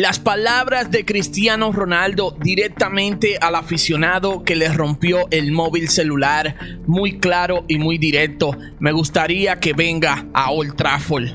Las palabras de Cristiano Ronaldo directamente al aficionado que le rompió el móvil celular, muy claro y muy directo. Me gustaría que venga a Old Trafford.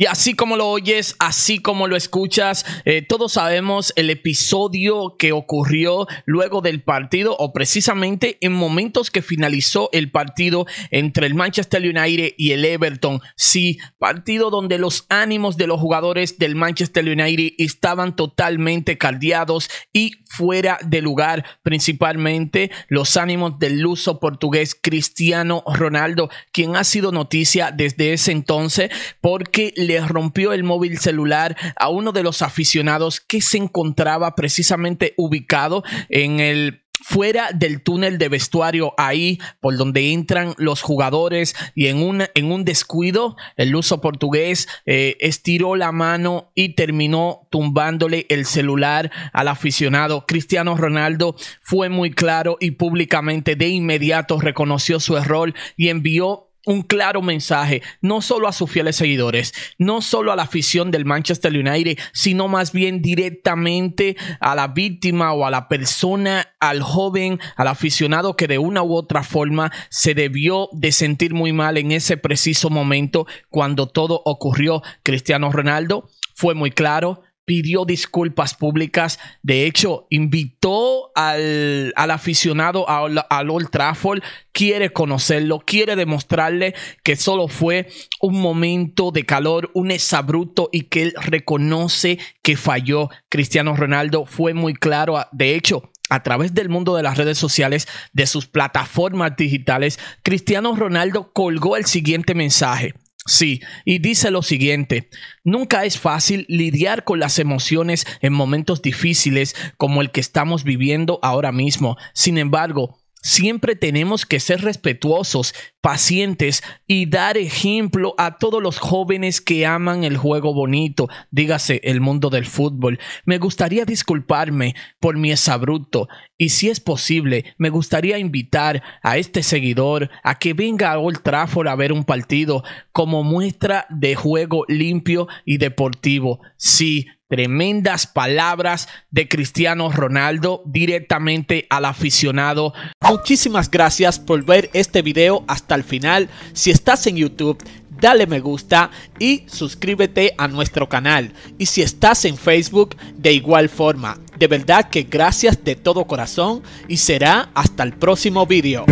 Y así como lo oyes, así como lo escuchas, eh, todos sabemos el episodio que ocurrió luego del partido o precisamente en momentos que finalizó el partido entre el Manchester United y el Everton. Sí, partido donde los ánimos de los jugadores del Manchester United estaban totalmente caldeados y fuera de lugar, principalmente los ánimos del luso portugués Cristiano Ronaldo, quien ha sido noticia desde ese entonces porque le rompió el móvil celular a uno de los aficionados que se encontraba precisamente ubicado en el fuera del túnel de vestuario ahí por donde entran los jugadores y en un, en un descuido el luso portugués eh, estiró la mano y terminó tumbándole el celular al aficionado. Cristiano Ronaldo fue muy claro y públicamente de inmediato reconoció su error y envió un claro mensaje, no solo a sus fieles seguidores, no solo a la afición del Manchester United, sino más bien directamente a la víctima o a la persona, al joven, al aficionado que de una u otra forma se debió de sentir muy mal en ese preciso momento cuando todo ocurrió. Cristiano Ronaldo fue muy claro, pidió disculpas públicas. De hecho, invitó al, al aficionado al, Old Trafford, quiere conocerlo, quiere demostrarle que solo fue un momento de calor, un exabrupto y que él reconoce que falló. Cristiano Ronaldo fue muy claro. De hecho, a través del mundo de las redes sociales, de sus plataformas digitales, Cristiano Ronaldo colgó el siguiente mensaje. Sí, y dice lo siguiente, nunca es fácil lidiar con las emociones en momentos difíciles como el que estamos viviendo ahora mismo. Sin embargo, siempre tenemos que ser respetuosos pacientes y dar ejemplo a todos los jóvenes que aman el juego bonito, dígase el mundo del fútbol. Me gustaría disculparme por mi bruto y si es posible, me gustaría invitar a este seguidor a que venga a Old Trafford a ver un partido como muestra de juego limpio y deportivo. Sí, tremendas palabras de Cristiano Ronaldo directamente al aficionado. Muchísimas gracias por ver este video hasta al final. Si estás en YouTube, dale me gusta y suscríbete a nuestro canal. Y si estás en Facebook, de igual forma. De verdad que gracias de todo corazón y será hasta el próximo vídeo.